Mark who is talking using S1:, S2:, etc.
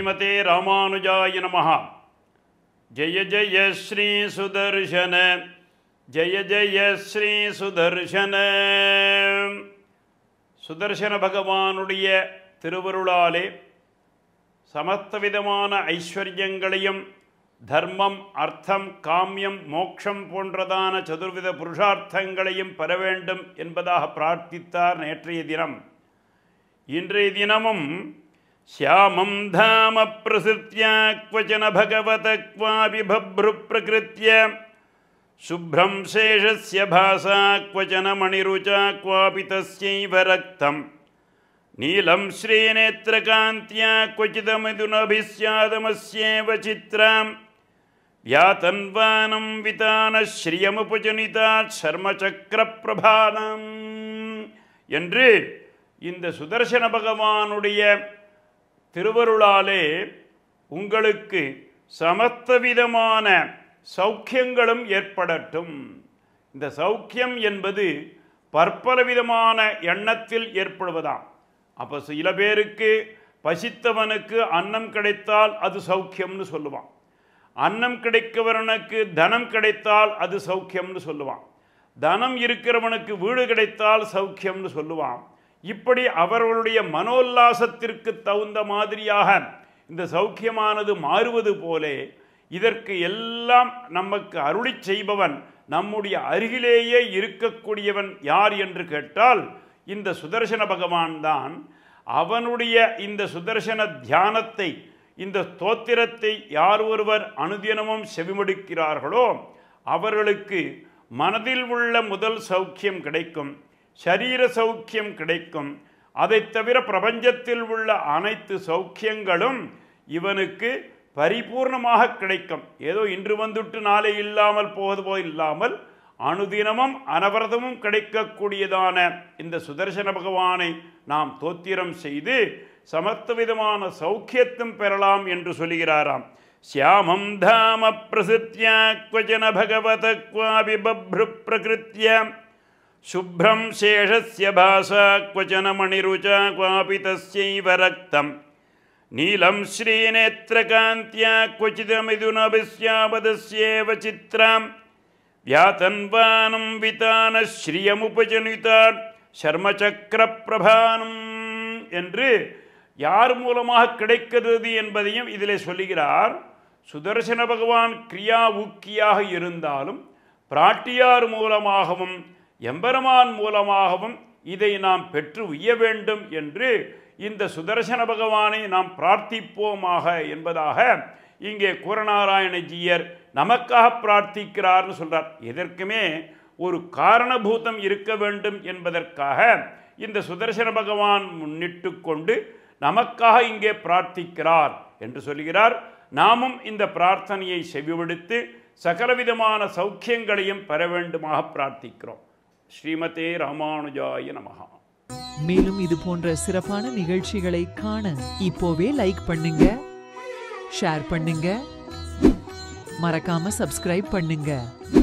S1: ஸ்ரீமதே ராமானுஜாய நமஹா ஜெய ஜெய ஸ்ரீ சுதர்ஷன ஜெய ஜெய ஸ்ரீ சுதர்ஷன சுதர்ஷன பகவானுடைய திருவருளாலே சமஸ்தவிதமான ஐஸ்வர்யங்களையும் தர்மம் அர்த்தம் காமியம் மோக்ஷம் போன்றதான சதுர்வித புருஷார்த்தங்களையும் பெற வேண்டும் என்பதாக பிரார்த்தித்தார் நேற்றைய தினம் இன்றைய தினமும் श्यामं धामप्रसृत्या क्वचन भगवत क्वापि बभ्रुप्रकृत्य शुभ्रं शेषस्य भासा क्वचन मणिरुचा क्वापि तस्यैव रक्तम् नीलं श्रीनेत्रकान्त्या क्वचिदमिदुनभिस्यादमस्येव चित्रां यातन्वानं वितानश्रियमुपजनिताच्छर्मचक्रप्रभाम् अन् इन्द सुदर्शनभगवानुडय திருவருளாலே உங்களுக்கு சமத்தவிதமான சௌக்கியங்களும் ஏற்படட்டும் இந்த சௌக்கியம் என்பது பற்பல விதமான எண்ணத்தில் ஏற்படுவதாம் அப்போ சில பேருக்கு பசித்தவனுக்கு அன்னம் கிடைத்தால் அது சௌக்கியம்னு சொல்லுவான் அன்னம் கிடைக்கவனுக்கு தனம் கிடைத்தால் அது சௌக்கியம்னு சொல்லுவான் தனம் இருக்கிறவனுக்கு வீடு கிடைத்தால் சௌக்கியம்னு சொல்லுவான் இப்படி அவர்களுடைய மனோல்லாசத்திற்கு தகுந்த மாதிரியாக இந்த சௌக்கியமானது மாறுவது போலே இதற்கு எல்லாம் நமக்கு அருளி செய்பவன் நம்முடைய அருகிலேயே இருக்கக்கூடியவன் யார் என்று கேட்டால் இந்த சுதர்சன பகவான் தான் அவனுடைய இந்த சுதர்சன தியானத்தை இந்த தோத்திரத்தை யார் ஒருவர் அனுதினமும் செவிமடுக்கிறார்களோ அவர்களுக்கு மனதில் உள்ள முதல் சௌக்கியம் கிடைக்கும் சரீர சௌக்கியம் கிடைக்கும் அதை தவிர பிரபஞ்சத்தில் உள்ள அனைத்து சௌக்கியங்களும் இவனுக்கு பரிபூர்ணமாக கிடைக்கும் ஏதோ இன்று வந்துட்டு நாளை இல்லாமல் போவது போல் இல்லாமல் அனுதினமும் அனவரதமும் கிடைக்கக்கூடியதான இந்த சுதர்சன பகவானை நாம் தோத்திரம் செய்து சமர்த்த விதமான சௌக்கியத்தும் பெறலாம் என்று சொல்கிறாராம் சியாமம் தாம பிரசித்தியா குவச்சன பகவத குவாபி பப்ரு பிரகிருத்திய शुभ्रं शेषस्य भासा क्वचन मणिरुचा क्वापि तस्यैव காந்தியா नीलं சித்ராம் வியாதன்வானம் விதான व्यातन्वानं விதானஸ்ரீயமுபஜனிதார் பிரபானம் என்று யார் மூலமாக கிடைக்கிறது என்பதையும் இதில் சொல்லுகிறார் சுதர்சன பகவான் கிரியா ஊக்கியாக இருந்தாலும் பிராட்டியார் மூலமாகவும் எம்பெருமான் மூலமாகவும் இதை நாம் பெற்று உய்ய வேண்டும் என்று இந்த சுதர்சன பகவானை நாம் பிரார்த்திப்போமாக என்பதாக இங்கே குரநாராயணஜியர் நமக்காக பிரார்த்திக்கிறார்னு சொல்கிறார் எதற்குமே ஒரு காரணபூதம் இருக்க வேண்டும் என்பதற்காக இந்த சுதர்சன பகவான் முன்னிட்டு கொண்டு நமக்காக இங்கே பிரார்த்திக்கிறார் என்று சொல்கிறார் நாமும் இந்த பிரார்த்தனையை செவிவிடுத்து சகலவிதமான சௌக்கியங்களையும் பெற வேண்டுமாக பிரார்த்திக்கிறோம் ஸ்ரீமதே ராமானுஜாய நமகா மேலும் இது போன்ற சிறப்பான நிகழ்ச்சிகளை காண இப்போவே லைக் பண்ணுங்க ஷேர் பண்ணுங்க மறக்காம சப்ஸ்கிரைப் பண்ணுங்க